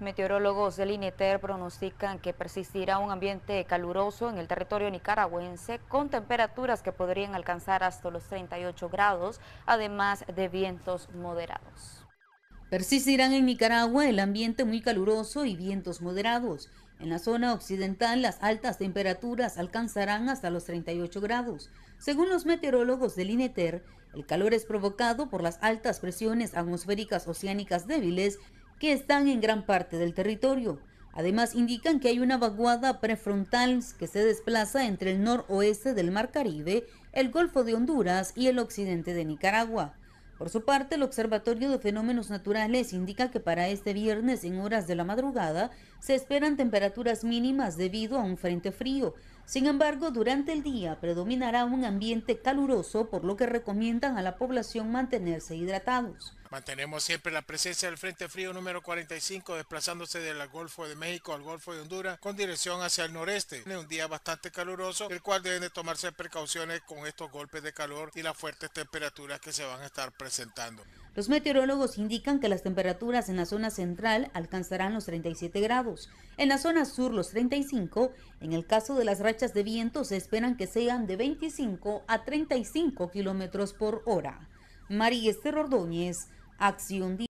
Meteorólogos del INETER pronostican que persistirá un ambiente caluroso en el territorio nicaragüense con temperaturas que podrían alcanzar hasta los 38 grados, además de vientos moderados. Persistirán en Nicaragua el ambiente muy caluroso y vientos moderados. En la zona occidental las altas temperaturas alcanzarán hasta los 38 grados. Según los meteorólogos del INETER, el calor es provocado por las altas presiones atmosféricas oceánicas débiles que están en gran parte del territorio. Además, indican que hay una vaguada prefrontal que se desplaza entre el noroeste del Mar Caribe, el Golfo de Honduras y el occidente de Nicaragua. Por su parte, el Observatorio de Fenómenos Naturales indica que para este viernes en horas de la madrugada se esperan temperaturas mínimas debido a un frente frío. Sin embargo, durante el día predominará un ambiente caluroso, por lo que recomiendan a la población mantenerse hidratados. Mantenemos siempre la presencia del Frente Frío número 45 desplazándose del Golfo de México al Golfo de Honduras con dirección hacia el noreste. Es un día bastante caluroso, el cual deben tomarse precauciones con estos golpes de calor y las fuertes temperaturas que se van a estar presentando. Los meteorólogos indican que las temperaturas en la zona central alcanzarán los 37 grados, en la zona sur los 35, en el caso de las rachas de viento se esperan que sean de 25 a 35 kilómetros por hora. María Esther Ordóñez, Acción